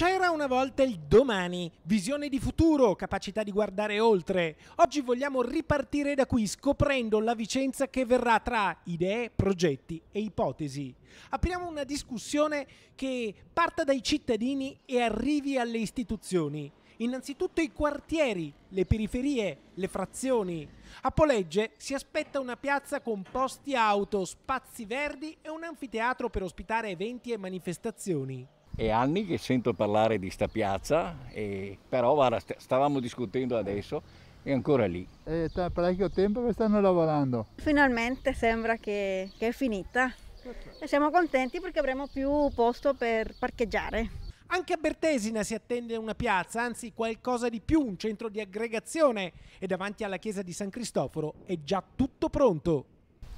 C'era una volta il domani, visione di futuro, capacità di guardare oltre. Oggi vogliamo ripartire da qui scoprendo la Vicenza che verrà tra idee, progetti e ipotesi. Apriamo una discussione che parta dai cittadini e arrivi alle istituzioni. Innanzitutto i quartieri, le periferie, le frazioni. A Polegge si aspetta una piazza con posti auto, spazi verdi e un anfiteatro per ospitare eventi e manifestazioni. È anni che sento parlare di sta piazza, e, però guarda, stavamo discutendo adesso, è ancora lì. È da parecchio tempo che stanno lavorando. Finalmente sembra che, che è finita e siamo contenti perché avremo più posto per parcheggiare. Anche a Bertesina si attende una piazza, anzi qualcosa di più, un centro di aggregazione e davanti alla chiesa di San Cristoforo è già tutto pronto.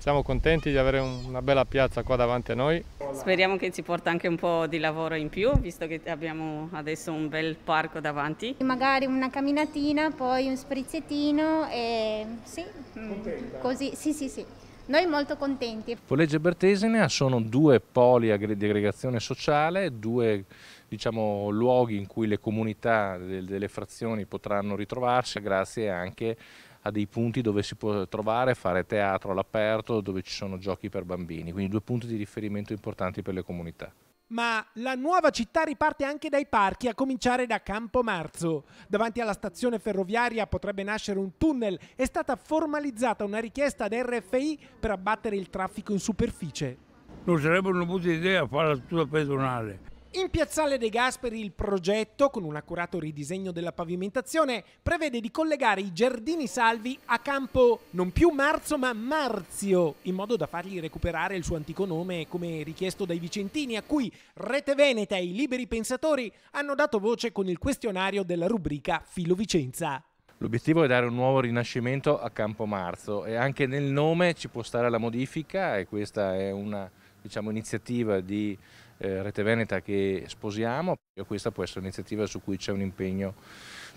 Siamo contenti di avere una bella piazza qua davanti a noi. Speriamo che ci porti anche un po' di lavoro in più, visto che abbiamo adesso un bel parco davanti. Magari una camminatina, poi un sprizzettino e sì, mm, Contenta. così, sì sì sì. Noi molto contenti. Follegge Bertesina sono due poli di aggregazione sociale, due diciamo, luoghi in cui le comunità delle frazioni potranno ritrovarsi grazie anche a a dei punti dove si può trovare, fare teatro all'aperto, dove ci sono giochi per bambini, quindi due punti di riferimento importanti per le comunità. Ma la nuova città riparte anche dai parchi, a cominciare da Campomarzo. Davanti alla stazione ferroviaria potrebbe nascere un tunnel. È stata formalizzata una richiesta ad RFI per abbattere il traffico in superficie. Non sarebbe una brutta idea fare la tutta pedonale, in Piazzale De Gasperi il progetto, con un accurato ridisegno della pavimentazione, prevede di collegare i giardini salvi a campo non più marzo ma marzio, in modo da fargli recuperare il suo antico nome come richiesto dai vicentini, a cui Rete Veneta e i liberi pensatori hanno dato voce con il questionario della rubrica Filo Vicenza. L'obiettivo è dare un nuovo rinascimento a Campo Marzo e anche nel nome ci può stare la modifica e questa è una diciamo, iniziativa di eh, Rete Veneta che sposiamo, questa può essere un'iniziativa su cui c'è un impegno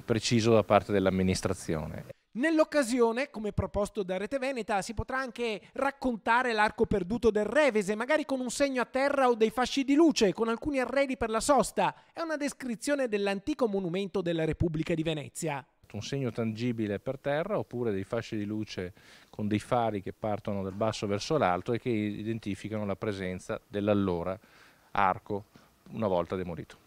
preciso da parte dell'amministrazione. Nell'occasione, come proposto da Rete Veneta, si potrà anche raccontare l'arco perduto del Revese, magari con un segno a terra o dei fasci di luce, con alcuni arredi per la sosta. È una descrizione dell'antico monumento della Repubblica di Venezia un segno tangibile per terra oppure dei fasci di luce con dei fari che partono dal basso verso l'alto e che identificano la presenza dell'allora arco una volta demolito.